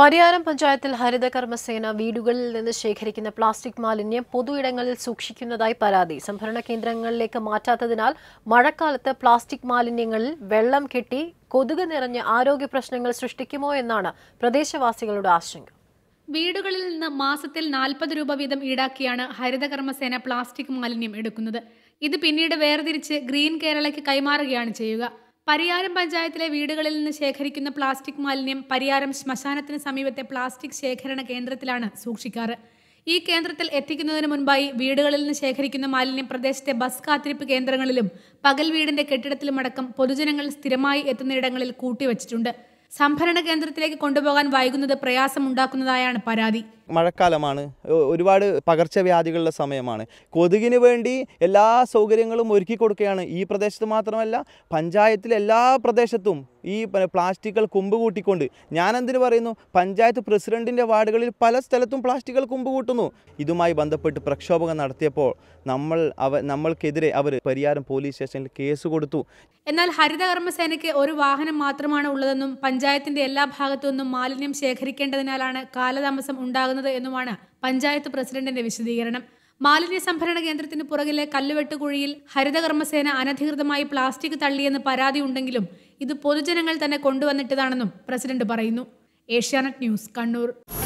പരിയാരം പഞ്ചായത്തിൽ ഹരിത കർമ്മസേന വീടുകളിൽ നിന്ന് ശേഖരിക്കുന്ന പ്ലാസ്റ്റിക് മാലിന്യം പൊതുയിടങ്ങളിൽ സൂക്ഷിക്കുന്നതായി പരാതി സംഭരണ കേന്ദ്രങ്ങളിലേക്ക് മാറ്റാത്തതിനാൽ മഴക്കാലത്ത് പ്ലാസ്റ്റിക് മാലിന്യങ്ങളിൽ വെള്ളം കെട്ടി കൊതുക് നിറഞ്ഞ ആരോഗ്യ പ്രശ്നങ്ങൾ സൃഷ്ടിക്കുമോ എന്നാണ് പ്രദേശവാസികളുടെ ആശങ്ക വീടുകളിൽ നിന്ന് മാസത്തിൽ നാൽപ്പത് രൂപ വീതം ഈടാക്കിയാണ് ഹരിത കർമ്മസേന പ്ലാസ്റ്റിക് മാലിന്യം എടുക്കുന്നത് ഇത് പിന്നീട് വേർതിരിച്ച് ഗ്രീൻ കേരളയ്ക്ക് കൈമാറുകയാണ് ചെയ്യുക പരിയാരം പഞ്ചായത്തിലെ വീടുകളിൽ നിന്ന് ശേഖരിക്കുന്ന പ്ലാസ്റ്റിക് മാലിന്യം പരിയാരം ശ്മശാനത്തിന് സമീപത്തെ പ്ലാസ്റ്റിക് ശേഖരണ കേന്ദ്രത്തിലാണ് സൂക്ഷിക്കാറ് ഈ കേന്ദ്രത്തിൽ എത്തിക്കുന്നതിന് മുൻപായി വീടുകളിൽ നിന്ന് ശേഖരിക്കുന്ന മാലിന്യം പ്രദേശത്തെ ബസ് കാത്തിരിപ്പ് കേന്ദ്രങ്ങളിലും പകൽ വീടിന്റെ കെട്ടിടത്തിലുമടക്കം പൊതുജനങ്ങൾ സ്ഥിരമായി എത്തുന്നയിടങ്ങളിൽ കൂട്ടിവച്ചിട്ടുണ്ട് സംഭരണ കേന്ദ്രത്തിലേക്ക് കൊണ്ടുപോകാൻ വൈകുന്നത് പ്രയാസമുണ്ടാക്കുന്നതായാണ് പരാതി മഴക്കാലമാണ് ഒരുപാട് പകർച്ചവ്യാധികളുടെ സമയമാണ് കൊതുകിന് വേണ്ടി എല്ലാ സൗകര്യങ്ങളും ഒരുക്കി കൊടുക്കുകയാണ് ഈ പ്രദേശത്ത് മാത്രമല്ല പഞ്ചായത്തിലെ എല്ലാ പ്രദേശത്തും ഈ പ്ലാസ്റ്റിക്കുകൾ കുമ്പ് കൂട്ടിക്കൊണ്ട് ഞാനെന്തിന് പറയുന്നു പഞ്ചായത്ത് പ്രസിഡൻറ്റിൻ്റെ വാർഡുകളിൽ പല സ്ഥലത്തും പ്ലാസ്റ്റിക്കുകൾ കുമ്പ് കൂട്ടുന്നു ഇതുമായി ബന്ധപ്പെട്ട് പ്രക്ഷോഭങ്ങൾ നടത്തിയപ്പോൾ നമ്മൾ അവ നമ്മൾക്കെതിരെ അവർ പരിയാരം പോലീസ് സ്റ്റേഷനിൽ കേസ് കൊടുത്തു എന്നാൽ ഹരിതകർമ്മസേനയ്ക്ക് ഒരു വാഹനം മാത്രമാണ് ഉള്ളതെന്നും പഞ്ചായത്തിൻ്റെ എല്ലാ ഭാഗത്തു നിന്നും മാലിന്യം ശേഖരിക്കേണ്ടതിനാലാണ് കാലതാമസം ഉണ്ടാകുന്നത് നടക്കുന്നത് എന്നുമാണ് പഞ്ചായത്ത് പ്രസിഡന്റിന്റെ വിശദീകരണം മാലിന്യ സംഭരണ കേന്ദ്രത്തിന് പുറകിലെ കല്ലുവെട്ടുകുഴിയിൽ ഹരിതകർമ്മസേന അനധികൃതമായി പ്ലാസ്റ്റിക് തള്ളിയെന്ന് പരാതി ഉണ്ടെങ്കിലും ഇത് പൊതുജനങ്ങൾ തന്നെ കൊണ്ടുവന്നിട്ടതാണെന്നും പ്രസിഡന്റ് പറയുന്നു ഏഷ്യാനെറ്റ് ന്യൂസ് കണ്ണൂർ